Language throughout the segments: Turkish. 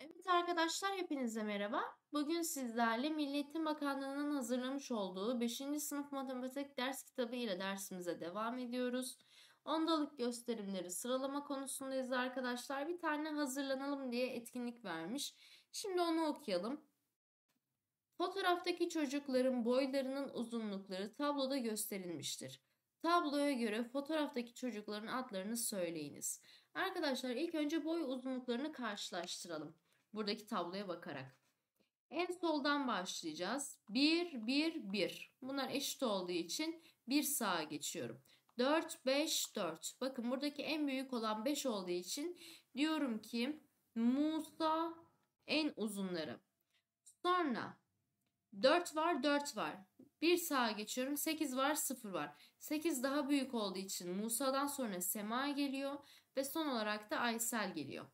Evet arkadaşlar hepinize merhaba. Bugün sizlerle Milli Eğitim Bakanlığı'nın hazırlamış olduğu 5. sınıf matematik ders kitabı ile dersimize devam ediyoruz. Ondalık gösterimleri sıralama konusundayız arkadaşlar. Bir tane hazırlanalım diye etkinlik vermiş. Şimdi onu okuyalım. Fotoğraftaki çocukların boylarının uzunlukları tabloda gösterilmiştir. Tabloya göre fotoğraftaki çocukların adlarını söyleyiniz. Arkadaşlar ilk önce boy uzunluklarını karşılaştıralım. Buradaki tabloya bakarak. En soldan başlayacağız. 1, 1, 1. Bunlar eşit olduğu için 1 sağa geçiyorum. 4, 5, 4. Bakın buradaki en büyük olan 5 olduğu için diyorum ki Musa en uzunları. Sonra 4 var 4 var. Bir sağa geçiyorum 8 var 0 var. 8 daha büyük olduğu için Musa'dan sonra Sema geliyor ve son olarak da Aysel geliyor.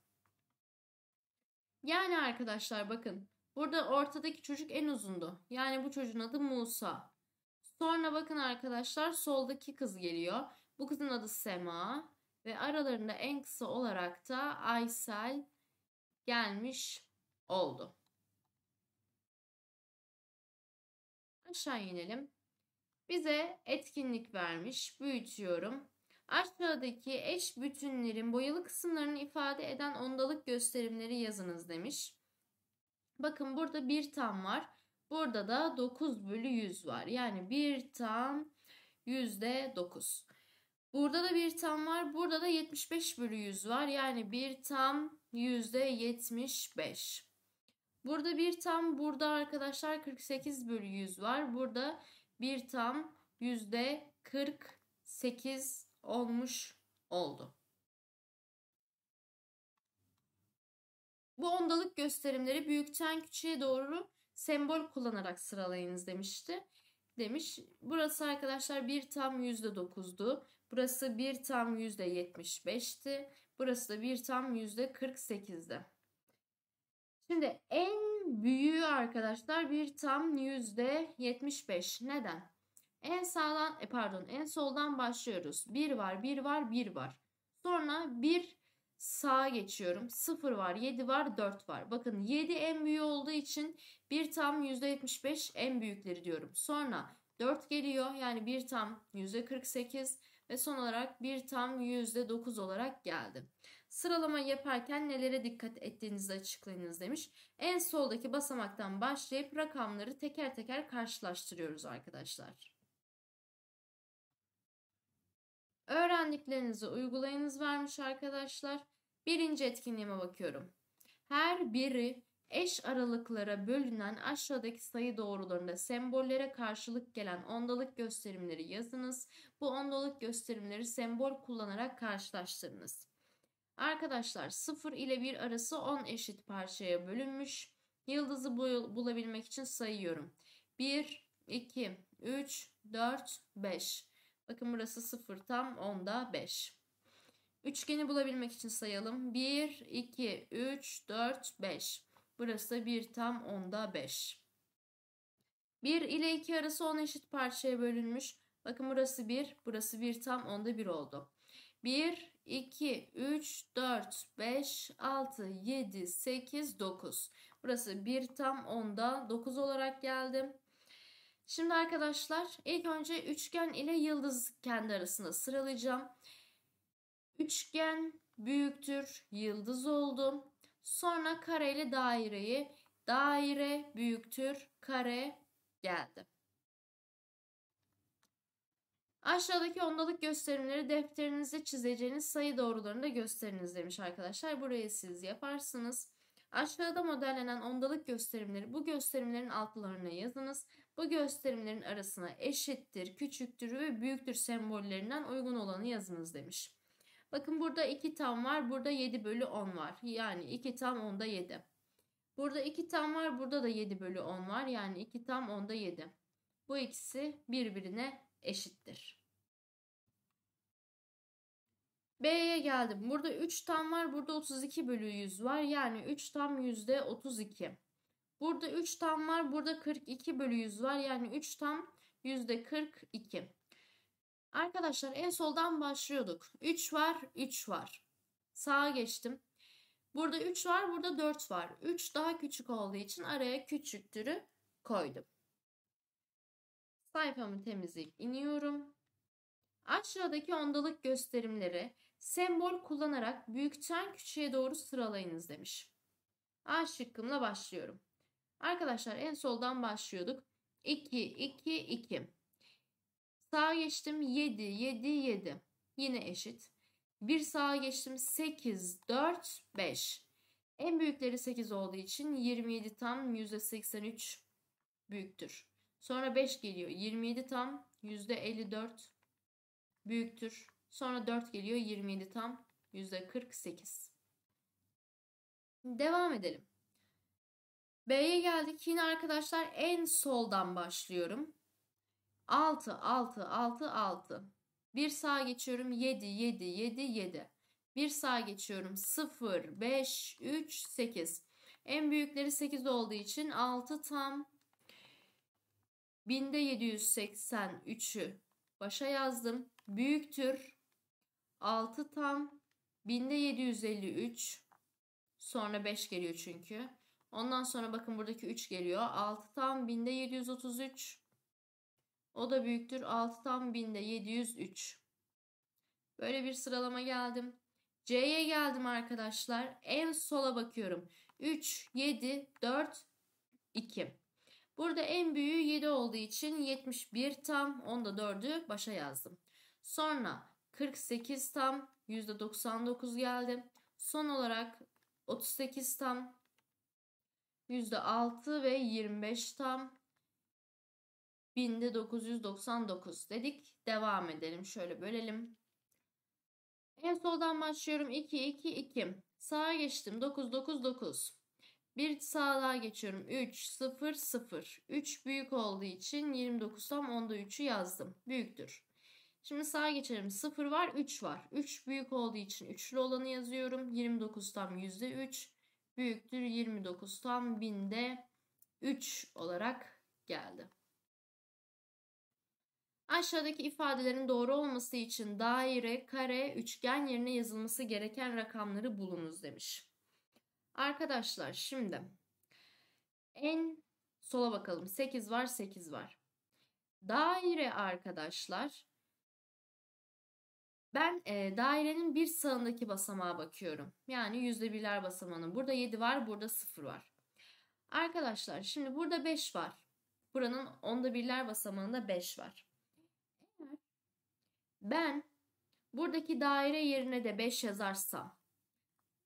Yani arkadaşlar bakın burada ortadaki çocuk en uzundu. Yani bu çocuğun adı Musa. Sonra bakın arkadaşlar soldaki kız geliyor. Bu kızın adı Sema ve aralarında en kısa olarak da Aysel gelmiş oldu. Aşağı inelim. Bize etkinlik vermiş. Büyütüyorum. Aşağıdaki eş bütünlerin boyalı kısımlarını ifade eden ondalık gösterimleri yazınız demiş. Bakın burada bir tam var. Burada da 9 bölü 100 var. Yani bir tam yüzde 9. Burada da bir tam var. Burada da 75 bölü 100 var. Yani bir tam yüzde 75. Burada bir tam burada arkadaşlar 48 bölü 100 var. Burada bir tam yüzde 48 olmuş oldu. Bu ondalık gösterimleri büyükten küçüğe doğru sembol kullanarak sıralayınız demişti. Demiş. Burası arkadaşlar bir tam yüzde %9'du. Burası bir tam yüzde %75'ti. Burası da bir tam yüzde %48'di. Şimdi en Eğrinin büyüğü arkadaşlar bir tam yüzde %75. Neden? En sağdan, e pardon, en soldan başlıyoruz. 1 var, 1 var, 1 var. Sonra 1 sağa geçiyorum. 0 var, 7 var, 4 var. Bakın 7 en büyüğü olduğu için bir tam yüzde %75 en büyükleri diyorum. Sonra 4 geliyor yani bir tam yüzde %48 ve son olarak bir tam %9 olarak geldi. Sıralama yaparken nelere dikkat ettiğinizi açıklayınız demiş. En soldaki basamaktan başlayıp rakamları teker teker karşılaştırıyoruz arkadaşlar. Öğrendiklerinizi uygulayınız vermiş arkadaşlar. Birinci etkinliğime bakıyorum. Her biri eş aralıklara bölünen aşağıdaki sayı doğrularında sembollere karşılık gelen ondalık gösterimleri yazınız. Bu ondalık gösterimleri sembol kullanarak karşılaştırınız. Arkadaşlar 0 ile 1 arası 10 eşit parçaya bölünmüş. Yıldızı bulabilmek için sayıyorum. 1, 2, 3, 4, 5. Bakın burası 0 tam 10'da 5. Üçgeni bulabilmek için sayalım. 1, 2, 3, 4, 5. Burası da 1 tam 10'da 5. 1 ile 2 arası 10 eşit parçaya bölünmüş. Bakın burası 1, burası 1 tam 10'da 1 oldu. 1, 2, 3, 4, 5, 6, 7, 8, 9. Burası 1 tam 10'da 9 olarak geldi. Şimdi arkadaşlar ilk önce üçgen ile yıldız kendi arasında sıralayacağım. Üçgen büyüktür yıldız oldu. Sonra kareli daireyi daire büyüktür kare geldi. Aşağıdaki ondalık gösterimleri defterinizde çizeceğiniz sayı doğrularında gösteriniz demiş arkadaşlar. Burayı siz yaparsınız. Aşağıda modellenen ondalık gösterimleri bu gösterimlerin altlarına yazınız. Bu gösterimlerin arasına eşittir, küçüktür ve büyüktür sembollerinden uygun olanı yazınız demiş. Bakın burada 2 tam var. Burada 7 bölü 10 var. Yani 2 tam 10'da 7. Burada 2 tam var. Burada da 7 bölü 10 var. Yani 2 tam 10'da 7. Bu ikisi birbirine eşittir. B'ye geldim. Burada 3 tam var. Burada 32 bölü 100 var. Yani 3 tam yüzde %32. Burada 3 tam var. Burada 42 bölü 100 var. Yani 3 tam yüzde %42. Arkadaşlar en soldan başlıyorduk. 3 var, 3 var. Sağa geçtim. Burada 3 var, burada 4 var. 3 daha küçük olduğu için araya küçüktürü koydum. Sayfamı temizleyip iniyorum. Aşağıdaki ondalık gösterimleri sembol kullanarak büyükten küçüğe doğru sıralayınız demiş. A şıkkımla başlıyorum. Arkadaşlar en soldan başlıyorduk. 2, 2, 2. Sağa geçtim 7, 7, 7. Yine eşit. Bir sağa geçtim 8, 4, 5. En büyükleri 8 olduğu için 27 tam %83 büyüktür. Sonra 5 geliyor. 27 tam %54 büyüktür. Sonra 4 geliyor. 27 tam %48. Devam edelim. B'ye geldik. Yine arkadaşlar en soldan başlıyorum. 6, 6, 6, 6. Bir sağ geçiyorum 7, 7, 7, 7. Bir sağ geçiyorum 0, 5, 3, 8. En büyükleri 8 olduğu için 6 tam binde 783'ü başa yazdım. Büyüktür 6 tam binde 753 sonra 5 geliyor çünkü. Ondan sonra bakın buradaki 3 geliyor. 6 tam binde 733 o da büyüktür 6 tam 1000'de 703. Böyle bir sıralama geldim. C'ye geldim arkadaşlar. En sola bakıyorum. 3, 7, 4, 2. Burada en büyüğü 7 olduğu için 71 tam onda 4'ü başa yazdım. Sonra 48 tam %99 geldi. Son olarak 38 tam %6 ve 25 tam 1999 dedik. Devam edelim. Şöyle bölelim. En soldan başlıyorum. 2, 2, 2. Sağa geçtim. 9, 9, 9. Bir sağa daha geçiyorum. 3, 0, 0. 3 büyük olduğu için 29 tam 10'da 3'ü yazdım. Büyüktür. Şimdi sağa geçelim. 0 var, 3 var. 3 büyük olduğu için üçlü olanı yazıyorum. 29 tam %3 büyüktür. 29 tam binde 3 olarak geldi. Aşağıdaki ifadelerin doğru olması için daire, kare, üçgen yerine yazılması gereken rakamları bulunuz demiş. Arkadaşlar şimdi en sola bakalım. 8 var, 8 var. Daire arkadaşlar ben e, dairenin bir sağındaki basamağa bakıyorum. Yani yüzde birler basamağının. Burada 7 var, burada 0 var. Arkadaşlar şimdi burada 5 var. Buranın onda birler basamağında 5 var. Ben buradaki daire yerine de 5 yazarsam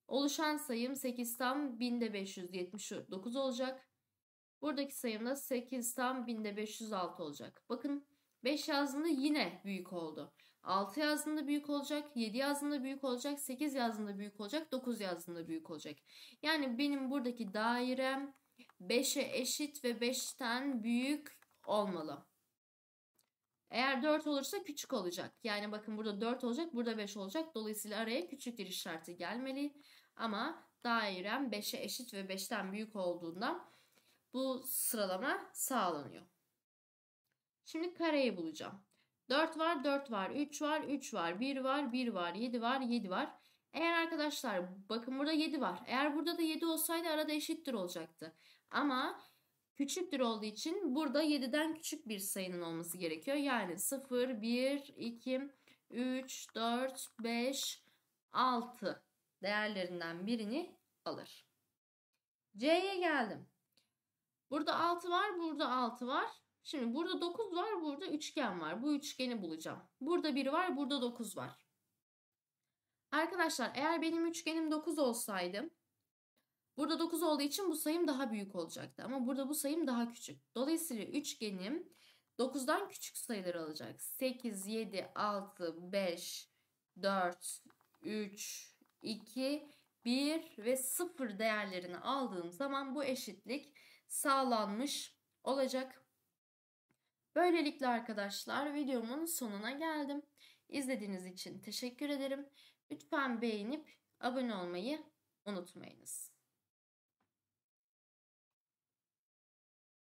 oluşan sayım 8 tam 1579 olacak. Buradaki sayım da 8 tam 1506 olacak. Bakın 5 yazdığında yine büyük oldu. 6 yazdığında büyük olacak, 7 yazdığında büyük olacak, 8 yazdığında büyük olacak, 9 yazdığında büyük olacak. Yani benim buradaki dairem 5'e eşit ve 5'ten büyük olmalı. Eğer 4 olursa küçük olacak. Yani bakın burada 4 olacak, burada 5 olacak. Dolayısıyla araya küçük bir işareti gelmeli. Ama dairem 5'e eşit ve 5'ten büyük olduğundan bu sıralama sağlanıyor. Şimdi kareyi bulacağım. 4 var, 4 var, 3 var, 3 var, 1 var, 1 var, 7 var, 7 var. Eğer arkadaşlar bakın burada 7 var. Eğer burada da 7 olsaydı arada eşittir olacaktı. Ama küçüktür olduğu için burada 7'den küçük bir sayının olması gerekiyor. Yani 0, 1, 2, 3, 4, 5, 6 değerlerinden birini alır. C'ye geldim. Burada 6 var, burada 6 var. Şimdi burada 9 var, burada üçgen var. Bu üçgeni bulacağım. Burada 1 var, burada 9 var. Arkadaşlar eğer benim üçgenim 9 olsaydı Burada 9 olduğu için bu sayım daha büyük olacaktı ama burada bu sayım daha küçük. Dolayısıyla üçgenim 9'dan küçük sayılar alacak. 8, 7, 6, 5, 4, 3, 2, 1 ve 0 değerlerini aldığım zaman bu eşitlik sağlanmış olacak. Böylelikle arkadaşlar videomun sonuna geldim. İzlediğiniz için teşekkür ederim. Lütfen beğenip abone olmayı unutmayınız.